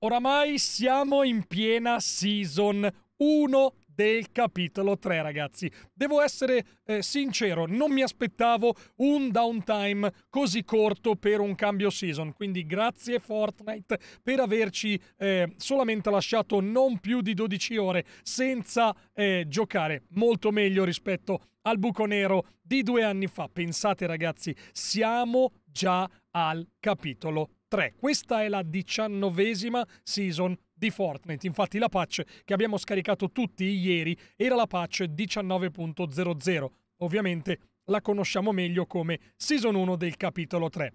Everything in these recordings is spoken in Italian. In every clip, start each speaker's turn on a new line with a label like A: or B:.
A: Oramai siamo in piena season 1 del capitolo 3 ragazzi. Devo essere eh, sincero, non mi aspettavo un downtime così corto per un cambio season, quindi grazie Fortnite per averci eh, solamente lasciato non più di 12 ore senza eh, giocare, molto meglio rispetto al buco nero di due anni fa. Pensate ragazzi, siamo già al capitolo 3. 3. Questa è la diciannovesima season di Fortnite. Infatti la patch che abbiamo scaricato tutti ieri era la patch 19.00. Ovviamente la conosciamo meglio come Season 1 del capitolo 3.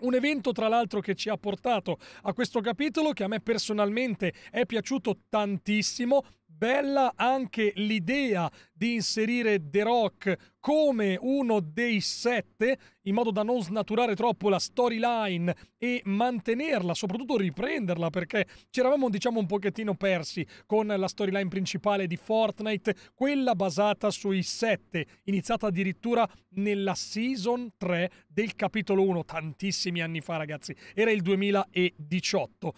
A: Un evento tra l'altro che ci ha portato a questo capitolo che a me personalmente è piaciuto tantissimo bella anche l'idea di inserire The Rock come uno dei sette in modo da non snaturare troppo la storyline e mantenerla, soprattutto riprenderla perché ci eravamo diciamo un pochettino persi con la storyline principale di Fortnite, quella basata sui sette, iniziata addirittura nella season 3 del capitolo 1, tantissimi anni fa ragazzi, era il 2018.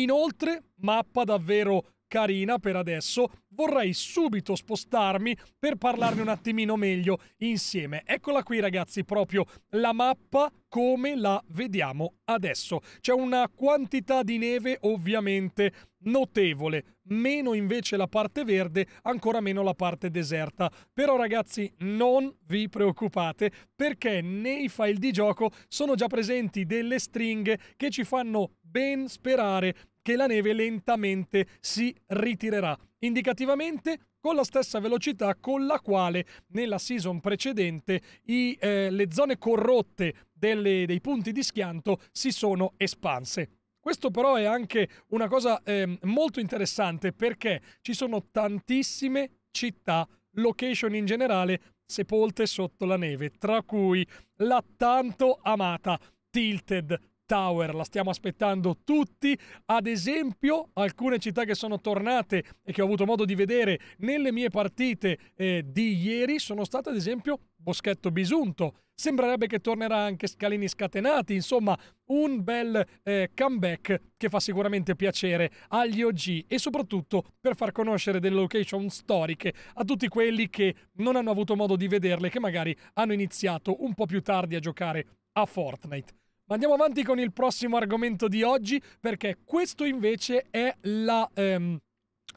A: Inoltre, mappa davvero carina per adesso, vorrei subito spostarmi per parlarne un attimino meglio insieme. Eccola qui ragazzi, proprio la mappa come la vediamo adesso. C'è una quantità di neve ovviamente notevole, meno invece la parte verde, ancora meno la parte deserta. Però ragazzi non vi preoccupate perché nei file di gioco sono già presenti delle stringhe che ci fanno ben sperare che la neve lentamente si ritirerà, indicativamente con la stessa velocità con la quale nella season precedente i, eh, le zone corrotte delle, dei punti di schianto si sono espanse. Questo però è anche una cosa eh, molto interessante perché ci sono tantissime città, location in generale, sepolte sotto la neve, tra cui la tanto amata Tilted Tower, la stiamo aspettando tutti, ad esempio alcune città che sono tornate e che ho avuto modo di vedere nelle mie partite eh, di ieri sono state ad esempio Boschetto Bisunto, sembrerebbe che tornerà anche Scalini Scatenati, insomma un bel eh, comeback che fa sicuramente piacere agli OG e soprattutto per far conoscere delle location storiche a tutti quelli che non hanno avuto modo di vederle, che magari hanno iniziato un po' più tardi a giocare a Fortnite. Ma andiamo avanti con il prossimo argomento di oggi, perché questo invece è la... Ehm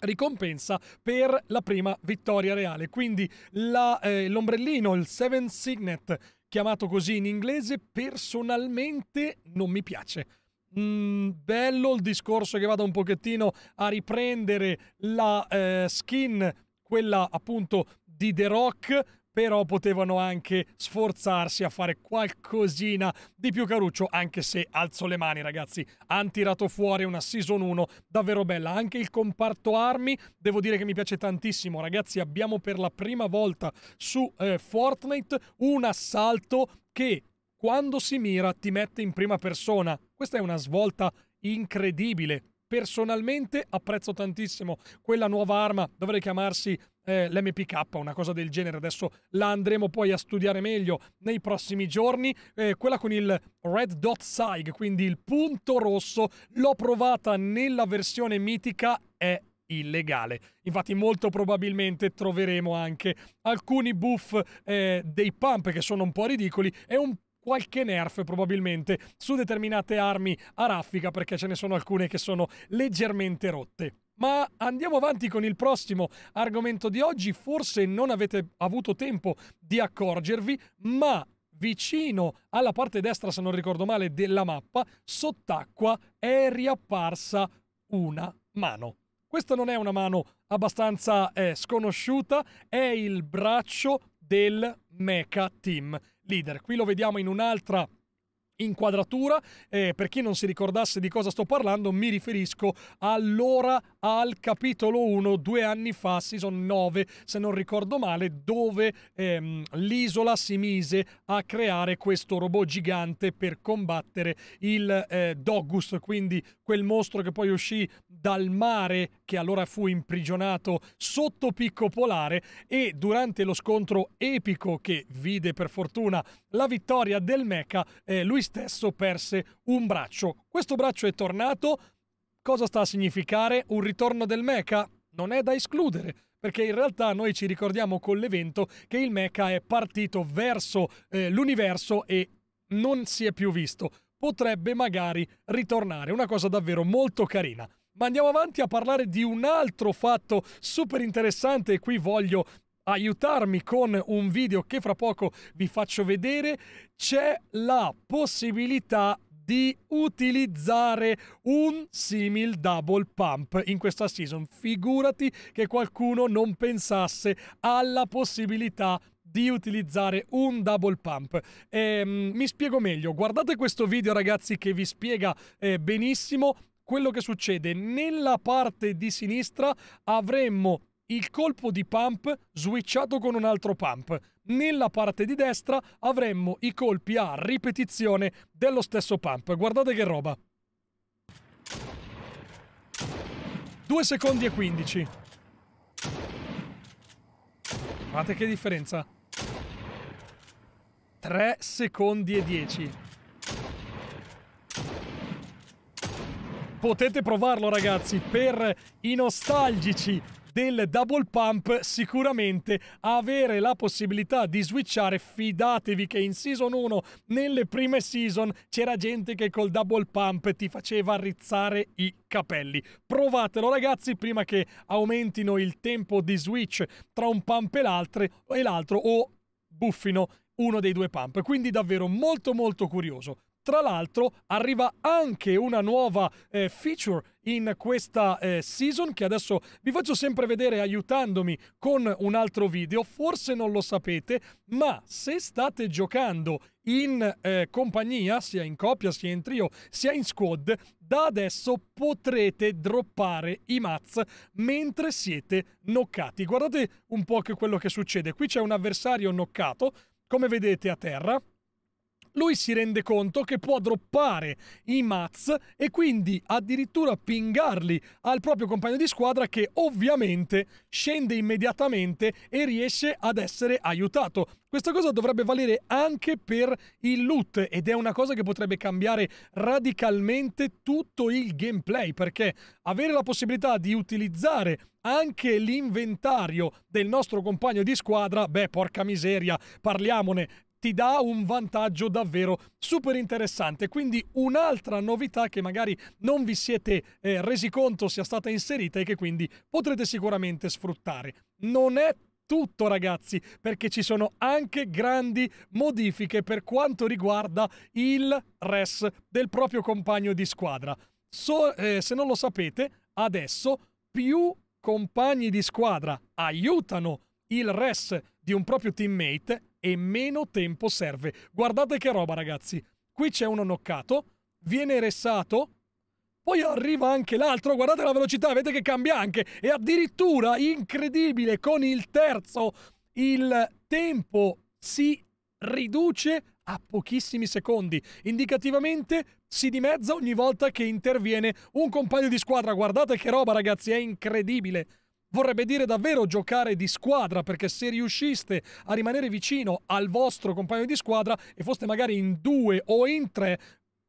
A: ricompensa per la prima vittoria reale. Quindi eh, l'ombrellino, eh, il Seven Signet, chiamato così in inglese, personalmente non mi piace. Mm, bello il discorso che vada un pochettino a riprendere la eh, skin, quella appunto di The Rock, però potevano anche sforzarsi a fare qualcosina di più caruccio, anche se alzo le mani ragazzi, hanno tirato fuori una season 1 davvero bella, anche il comparto armi devo dire che mi piace tantissimo ragazzi, abbiamo per la prima volta su eh, Fortnite un assalto che quando si mira ti mette in prima persona, questa è una svolta incredibile, personalmente apprezzo tantissimo quella nuova arma, dovrei chiamarsi eh, l'MPK, una cosa del genere. Adesso la andremo poi a studiare meglio nei prossimi giorni. Eh, quella con il Red Dot Sig, quindi il punto rosso, l'ho provata nella versione mitica, è illegale. Infatti molto probabilmente troveremo anche alcuni buff eh, dei pump che sono un po' ridicoli e un qualche nerf probabilmente su determinate armi a raffica perché ce ne sono alcune che sono leggermente rotte. Ma andiamo avanti con il prossimo argomento di oggi. Forse non avete avuto tempo di accorgervi, ma vicino alla parte destra, se non ricordo male, della mappa, sott'acqua è riapparsa una mano. Questa non è una mano abbastanza eh, sconosciuta, è il braccio del Mecha Team Leader. Qui lo vediamo in un'altra inquadratura. Eh, per chi non si ricordasse di cosa sto parlando, mi riferisco allora al capitolo 1, due anni fa, season 9, se non ricordo male, dove ehm, l'isola si mise a creare questo robot gigante per combattere il eh, Dogus, quindi quel mostro che poi uscì dal mare che allora fu imprigionato sotto Picco Polare e durante lo scontro epico che vide per fortuna la vittoria del Meca, eh, lui stesso perse un braccio. Questo braccio è tornato. Cosa sta a significare un ritorno del Meca? Non è da escludere perché in realtà noi ci ricordiamo con l'evento che il mecha è partito verso eh, l'universo e non si è più visto. Potrebbe magari ritornare, una cosa davvero molto carina. Ma andiamo avanti a parlare di un altro fatto super interessante e qui voglio aiutarmi con un video che fra poco vi faccio vedere. C'è la possibilità di utilizzare un simil double pump in questa season. Figurati che qualcuno non pensasse alla possibilità di utilizzare un double pump. Ehm, mi spiego meglio, guardate questo video ragazzi che vi spiega eh, benissimo quello che succede nella parte di sinistra avremmo il colpo di pump switchato con un altro pump. Nella parte di destra avremmo i colpi a ripetizione dello stesso pump. Guardate che roba. 2 secondi e 15. Guardate che differenza. 3 secondi e 10. potete provarlo ragazzi per i nostalgici del double pump sicuramente avere la possibilità di switchare fidatevi che in season 1 nelle prime season c'era gente che col double pump ti faceva rizzare i capelli provatelo ragazzi prima che aumentino il tempo di switch tra un pump e l'altro o buffino uno dei due pump quindi davvero molto molto curioso tra l'altro arriva anche una nuova eh, feature in questa eh, season che adesso vi faccio sempre vedere aiutandomi con un altro video. Forse non lo sapete, ma se state giocando in eh, compagnia, sia in coppia, sia in trio, sia in squad, da adesso potrete droppare i mazz mentre siete knoccati. Guardate un po' che quello che succede. Qui c'è un avversario knoccato, come vedete a terra, lui si rende conto che può droppare i Mats e quindi addirittura pingarli al proprio compagno di squadra che ovviamente scende immediatamente e riesce ad essere aiutato. Questa cosa dovrebbe valere anche per il loot ed è una cosa che potrebbe cambiare radicalmente tutto il gameplay perché avere la possibilità di utilizzare anche l'inventario del nostro compagno di squadra, beh porca miseria, parliamone, ti dà un vantaggio davvero super interessante. Quindi un'altra novità che magari non vi siete eh, resi conto sia stata inserita e che quindi potrete sicuramente sfruttare. Non è tutto ragazzi perché ci sono anche grandi modifiche per quanto riguarda il res del proprio compagno di squadra. So, eh, se non lo sapete, adesso più compagni di squadra aiutano il res di un proprio teammate e meno tempo serve. Guardate che roba, ragazzi. Qui c'è uno noccato, viene ressato, poi arriva anche l'altro, guardate la velocità, vedete che cambia anche. E addirittura, incredibile, con il terzo il tempo si riduce a pochissimi secondi. Indicativamente si dimezza ogni volta che interviene un compagno di squadra. Guardate che roba, ragazzi, è incredibile vorrebbe dire davvero giocare di squadra, perché se riusciste a rimanere vicino al vostro compagno di squadra e foste magari in due o in tre,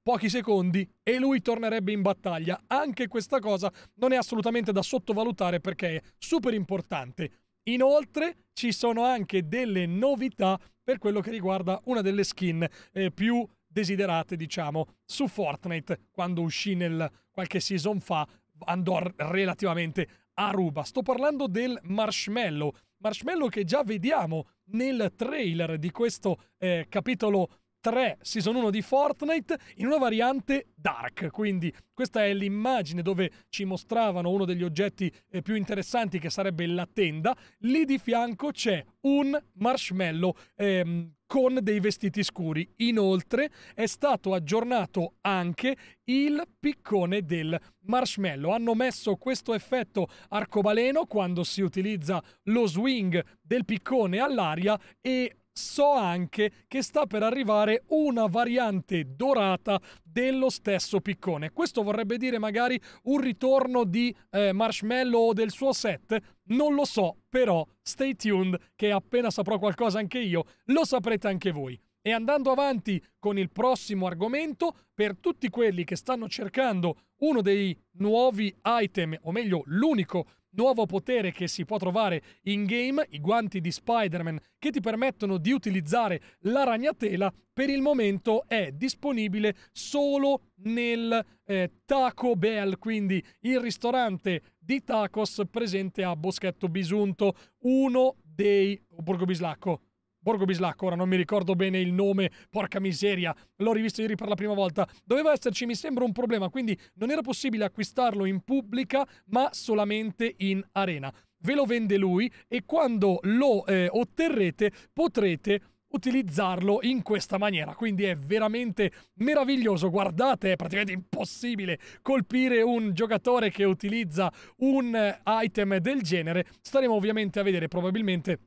A: pochi secondi e lui tornerebbe in battaglia. Anche questa cosa non è assolutamente da sottovalutare perché è super importante. Inoltre ci sono anche delle novità per quello che riguarda una delle skin eh, più desiderate, diciamo, su Fortnite quando uscì nel qualche season fa andò relativamente Aruba. Sto parlando del marshmallow. Marshmallow che già vediamo nel trailer di questo eh, capitolo 3 Season 1 di Fortnite in una variante dark. Quindi questa è l'immagine dove ci mostravano uno degli oggetti eh, più interessanti che sarebbe la tenda. Lì di fianco c'è un marshmallow ehm, con dei vestiti scuri. Inoltre è stato aggiornato anche il piccone del marshmallow. Hanno messo questo effetto arcobaleno quando si utilizza lo swing del piccone all'aria e So anche che sta per arrivare una variante dorata dello stesso piccone. Questo vorrebbe dire magari un ritorno di eh, Marshmallow o del suo set? Non lo so, però stay tuned che appena saprò qualcosa anche io, lo saprete anche voi. E andando avanti con il prossimo argomento, per tutti quelli che stanno cercando uno dei nuovi item, o meglio l'unico nuovo potere che si può trovare in game, i guanti di Spider-Man che ti permettono di utilizzare la ragnatela, per il momento è disponibile solo nel eh, Taco Bell, quindi il ristorante di tacos presente a Boschetto Bisunto, uno dei oh, Borgo Bislacco Borgo Bislacco, ora non mi ricordo bene il nome, porca miseria, l'ho rivisto ieri per la prima volta. Doveva esserci, mi sembra, un problema, quindi non era possibile acquistarlo in pubblica, ma solamente in arena. Ve lo vende lui e quando lo eh, otterrete potrete utilizzarlo in questa maniera. Quindi è veramente meraviglioso. Guardate, è praticamente impossibile colpire un giocatore che utilizza un eh, item del genere. Staremo ovviamente a vedere probabilmente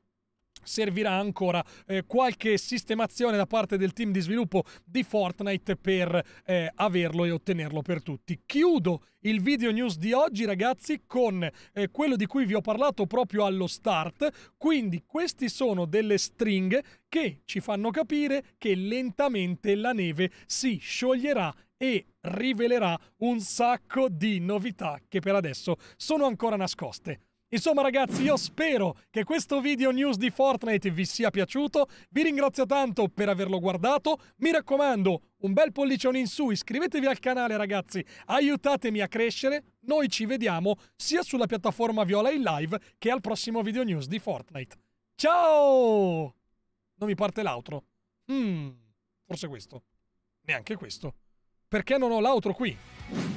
A: servirà ancora eh, qualche sistemazione da parte del team di sviluppo di Fortnite per eh, averlo e ottenerlo per tutti. Chiudo il video news di oggi ragazzi con eh, quello di cui vi ho parlato proprio allo start, quindi questi sono delle stringhe che ci fanno capire che lentamente la neve si scioglierà e rivelerà un sacco di novità che per adesso sono ancora nascoste. Insomma ragazzi io spero che questo video news di Fortnite vi sia piaciuto, vi ringrazio tanto per averlo guardato, mi raccomando un bel pollicione in su, iscrivetevi al canale ragazzi, aiutatemi a crescere, noi ci vediamo sia sulla piattaforma Viola in live che al prossimo video news di Fortnite. Ciao! Non mi parte l'altro. Mm, forse questo. Neanche questo. Perché non ho l'altro qui?